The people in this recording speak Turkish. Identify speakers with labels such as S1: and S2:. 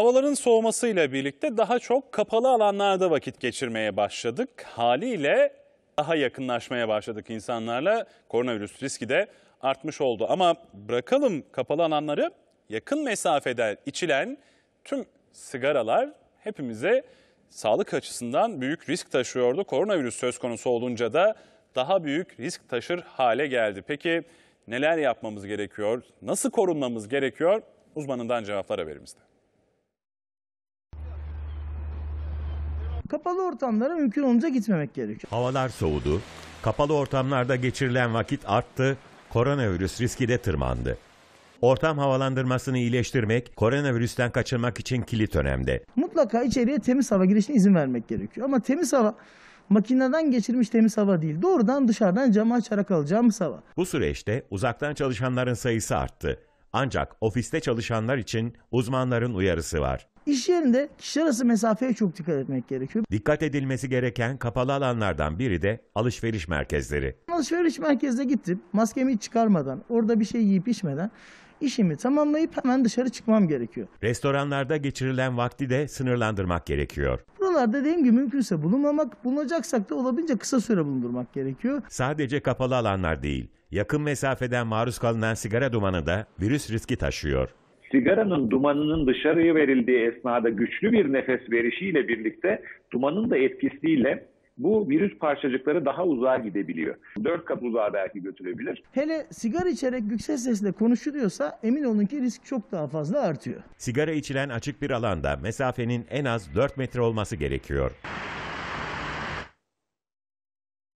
S1: Havaların soğumasıyla birlikte daha çok kapalı alanlarda vakit geçirmeye başladık. Haliyle daha yakınlaşmaya başladık insanlarla. Koronavirüs riski de artmış oldu. Ama bırakalım kapalı alanları yakın mesafeden içilen tüm sigaralar hepimize sağlık açısından büyük risk taşıyordu. Koronavirüs söz konusu olunca da daha büyük risk taşır hale geldi. Peki neler yapmamız gerekiyor? Nasıl korunmamız gerekiyor? Uzmanından cevaplar haberimizde.
S2: Kapalı ortamlara mümkün olunca gitmemek gerekiyor.
S3: Havalar soğudu, kapalı ortamlarda geçirilen vakit arttı, koronavirüs riski de tırmandı. Ortam havalandırmasını iyileştirmek, koronavirüsten kaçınmak için kilit önemde.
S2: Mutlaka içeriye temiz hava girişine izin vermek gerekiyor. Ama temiz hava makineden geçirmiş temiz hava değil. Doğrudan dışarıdan camı açarak alacağımız hava.
S3: Bu süreçte uzaktan çalışanların sayısı arttı. Ancak ofiste çalışanlar için uzmanların uyarısı var.
S2: İş yerinde kişi arası mesafeye çok dikkat etmek gerekiyor.
S3: Dikkat edilmesi gereken kapalı alanlardan biri de alışveriş merkezleri.
S2: Alışveriş merkezine gittim. Maskemi çıkarmadan, orada bir şey yiyip içmeden işimi tamamlayıp hemen dışarı çıkmam gerekiyor.
S3: Restoranlarda geçirilen vakti de sınırlandırmak gerekiyor.
S2: Buralarda dediğim gibi mümkünse bulunmamak, bulunacaksak da olabildiğince kısa süre bulundurmak gerekiyor.
S3: Sadece kapalı alanlar değil, yakın mesafeden maruz kalınan sigara dumanı da virüs riski taşıyor
S1: sigaranın dumanının dışarıya
S3: verildiği esnada güçlü bir nefes verişiyle birlikte dumanın da etkisiyle bu virüs parçacıkları daha uzağa gidebiliyor. Dört kat uzağa belki götürebilir.
S2: Hele sigara içerek yüksek sesle konuşuluyorsa emin olun ki risk çok daha fazla artıyor.
S3: Sigara içilen açık bir alanda mesafenin en az 4 metre olması gerekiyor.